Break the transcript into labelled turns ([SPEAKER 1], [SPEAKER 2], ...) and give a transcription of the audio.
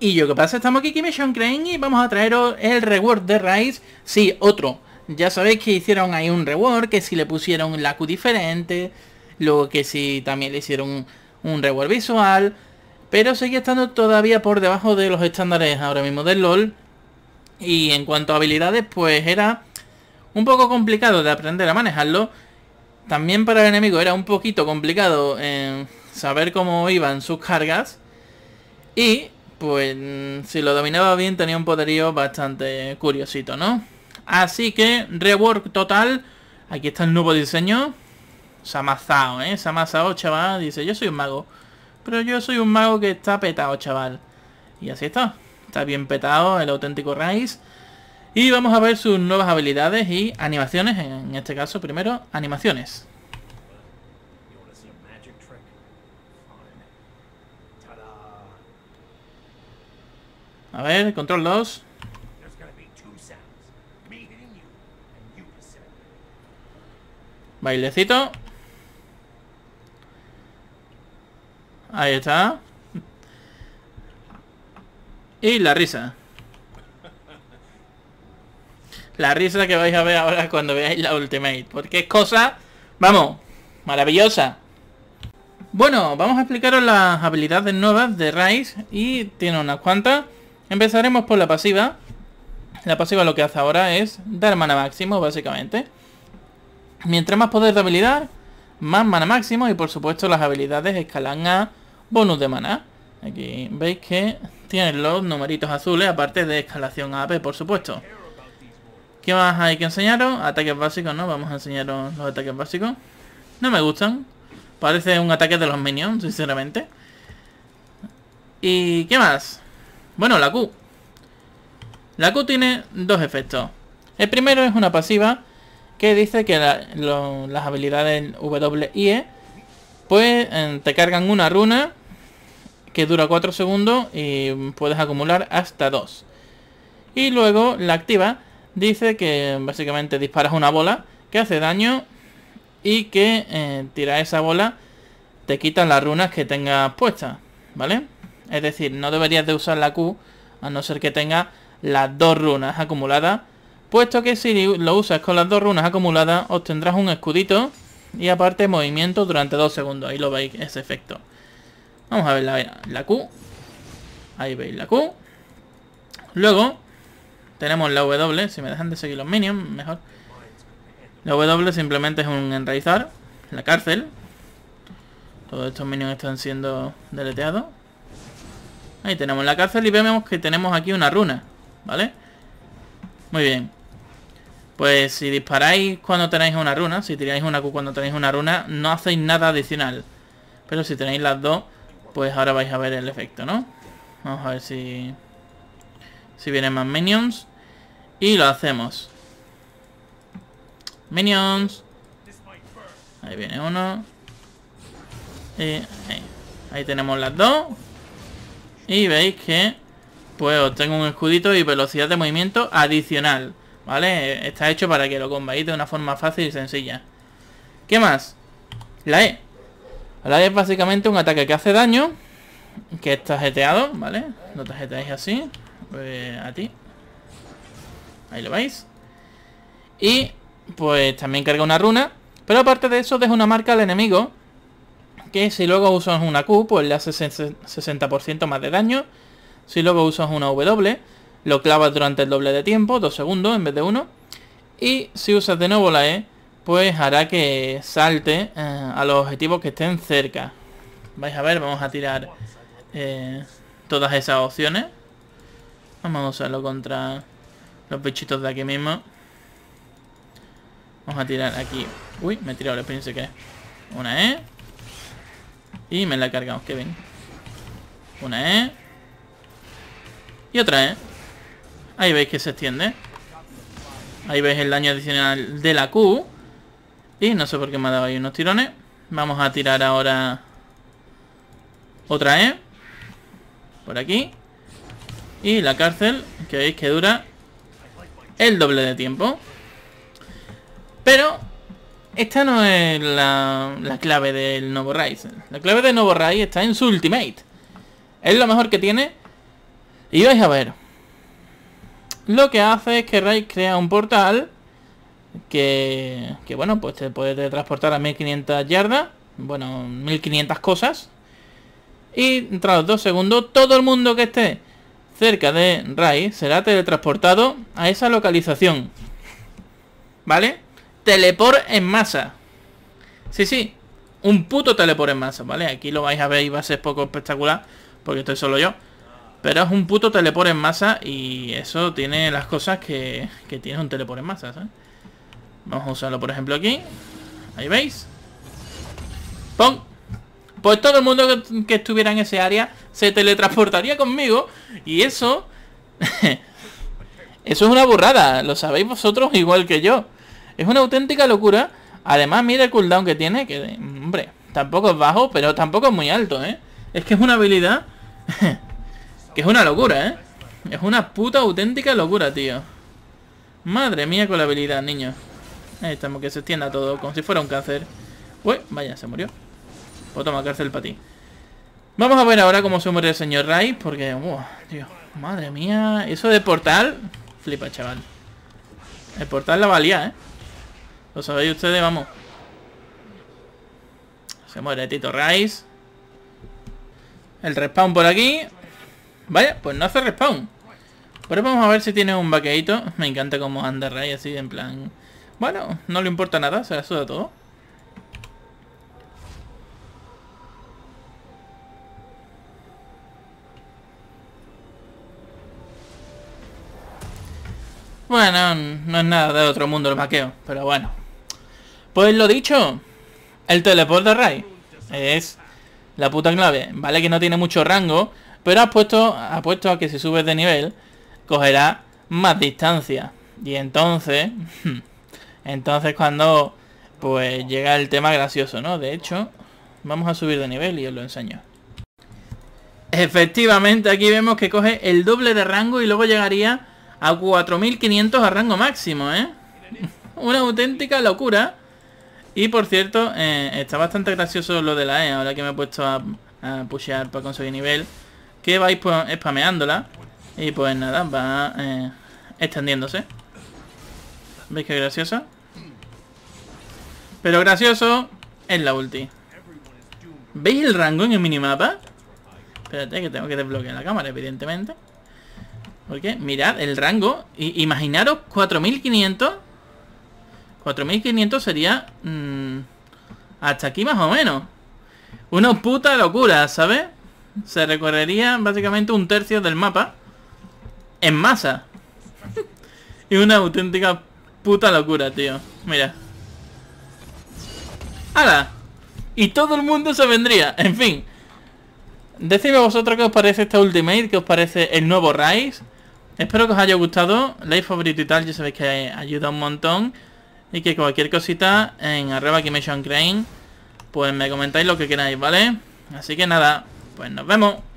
[SPEAKER 1] Y yo, que pasa? Estamos aquí, Mission Crane, y vamos a traeros el reward de Rice. Sí, otro. Ya sabéis que hicieron ahí un reward, que si le pusieron la Q diferente, luego que si también le hicieron un reward visual, pero seguía estando todavía por debajo de los estándares ahora mismo del LOL. Y en cuanto a habilidades, pues era un poco complicado de aprender a manejarlo. También para el enemigo era un poquito complicado eh, saber cómo iban sus cargas. Y pues mm, si lo dominaba bien tenía un poderío bastante curiosito, ¿no? Así que, rework total. Aquí está el nuevo diseño. amasado, ¿eh? amasado, chaval. Dice, yo soy un mago. Pero yo soy un mago que está petado, chaval. Y así está. Está bien petado el auténtico Rice. Y vamos a ver sus nuevas habilidades y animaciones. En este caso, primero, animaciones. A ver, control 2. Bailecito. Ahí está. Y la risa. La risa que vais a ver ahora cuando veáis la Ultimate. Porque es cosa, vamos, maravillosa. Bueno, vamos a explicaros las habilidades nuevas de Rice. Y tiene unas cuantas. Empezaremos por la pasiva. La pasiva lo que hace ahora es dar mana máximo, básicamente. Mientras más poder de habilidad, más mana máximo. Y por supuesto las habilidades escalan a bonus de mana. Aquí veis que tienen los numeritos azules, aparte de escalación AP, por supuesto. ¿Qué más hay que enseñaros? Ataques básicos, ¿no? Vamos a enseñaros los ataques básicos. No me gustan. Parece un ataque de los minions, sinceramente. ¿Y qué más? Bueno, la Q. La Q tiene dos efectos. El primero es una pasiva que dice que las habilidades WIE pues em, te cargan una runa que dura 4 segundos y puedes acumular hasta 2. Y luego la activa dice que em, básicamente disparas una bola que hace daño y que eh, esa bola te quitan las runas que tengas puestas, ¿vale? Es decir, no deberías de usar la Q a no ser que tenga las dos runas acumuladas. Puesto que si lo usas con las dos runas acumuladas obtendrás un escudito y aparte movimiento durante dos segundos. Ahí lo veis ese efecto. Vamos a ver la, la Q. Ahí veis la Q. Luego tenemos la W. Si me dejan de seguir los minions, mejor. La W simplemente es un enraizar. La cárcel. Todos estos minions están siendo deleteados. Ahí tenemos la cárcel y vemos que tenemos aquí una runa, ¿vale? Muy bien. Pues si disparáis cuando tenéis una runa, si tiráis una Q cuando tenéis una runa, no hacéis nada adicional. Pero si tenéis las dos, pues ahora vais a ver el efecto, ¿no? Vamos a ver si... Si vienen más minions. Y lo hacemos. Minions. Ahí viene uno. Eh, eh, ahí tenemos las dos. Y veis que pues tengo un escudito y velocidad de movimiento adicional. ¿Vale? Está hecho para que lo combáis de una forma fácil y sencilla. ¿Qué más? La E. La E es básicamente un ataque que hace daño. Que es jeteado, ¿vale? No tarjeteáis así. Eh, a ti. Ahí lo veis. Y pues también carga una runa. Pero aparte de eso deja una marca al enemigo que si luego usas una Q, pues le haces 60% más de daño. Si luego usas una W, lo clavas durante el doble de tiempo, dos segundos en vez de uno. Y si usas de nuevo la E, pues hará que salte eh, a los objetivos que estén cerca. Vais a ver, vamos a tirar eh, todas esas opciones. Vamos a usarlo contra los bichitos de aquí mismo. Vamos a tirar aquí. Uy, me he tirado el sprint que Una E. Y me la cargamos, que bien. Una E. Y otra E. Ahí veis que se extiende. Ahí veis el daño adicional de la Q. Y no sé por qué me ha dado ahí unos tirones. Vamos a tirar ahora otra E. Por aquí. Y la cárcel, que veis que dura el doble de tiempo. Pero esta no es la, clave del nuevo Rise. La clave del nuevo Rise está en su Ultimate. Es lo mejor que tiene. Y vais a ver. Lo que hace es que Rise crea un portal. Que, bueno, pues te puede transportar a 1500 yardas. Bueno, 1500 cosas. Y tras dos segundos, todo el mundo que esté cerca de Rai será teletransportado a esa localización. ¿Vale? teleport en masa. Sí, sí. Un puto teleport en masa, ¿vale? Aquí lo vais a ver y va a ser poco espectacular. Porque estoy solo yo. Pero es un puto teleport en masa y eso tiene las cosas que, que tiene un teleport en masa, Vamos a usarlo, por ejemplo, aquí. Ahí veis. ¡Pum! Pues todo el mundo que, que estuviera en ese área se teletransportaría conmigo. Y eso... eso es una burrada. Lo sabéis vosotros igual que yo. Es una auténtica locura. Además, mira el cooldown que tiene, que, hombre, tampoco es bajo, pero tampoco es muy alto, ¿eh? Es que es una habilidad que es una locura, ¿eh? Es una puta auténtica locura, tío. Madre mía con la habilidad, niño. Ahí estamos, que se extienda todo, como si fuera un cáncer. Uy, vaya, se murió. Pues toma, cárcel para ti. Vamos a ver ahora cómo se muere el señor Rai, porque, tío, madre mía. Eso de portal, flipa, chaval. El portal la valía, ¿eh? Lo sabéis ustedes, vamos. Se muere Tito Rice. El respawn por aquí. Vaya, pues no hace respawn. Pero vamos a ver si tiene un vaqueito. Me encanta cómo anda Ray así, en plan... Bueno, no le importa nada, se la suda todo. Bueno, no es nada de otro mundo el vaqueo, pero bueno. Pues lo dicho, el teleport de Ray es la puta clave. Vale que no tiene mucho rango, pero ha puesto a que si subes de nivel, cogerá más distancia. Y entonces, entonces cuando pues llega el tema gracioso, ¿no? De hecho, vamos a subir de nivel y os lo enseño. Efectivamente, aquí vemos que coge el doble de rango y luego llegaría a 4500 a rango máximo, ¿eh? Una auténtica locura. Y por cierto, eh, está bastante gracioso lo de la E, ahora que me he puesto a, a pushear para conseguir nivel, que vais pues, spameándola y pues nada, va eh, extendiéndose. ¿Veis qué gracioso? Pero gracioso es la ulti. ¿Veis el rango en el minimapa? Espérate, que tengo que desbloquear la cámara, evidentemente. Porque mirad el rango. imaginaros 4500 4500 sería... Mm, hasta aquí más o menos. Una puta locura, ¿sabes? Se recorrería básicamente un tercio del mapa en masa. y una auténtica puta locura, tío. Mira. ¡Hala! Y todo el mundo se vendría. En fin. Decidme vosotros qué os parece este Ultimate, qué os parece el nuevo Rise. Espero que os haya gustado. Like, favorito y tal, ya sabéis que ayuda un montón. Y que cualquier cosita en arriba arroba Crane, pues me comentáis lo que queráis, ¿vale? Así que nada, pues nos vemos.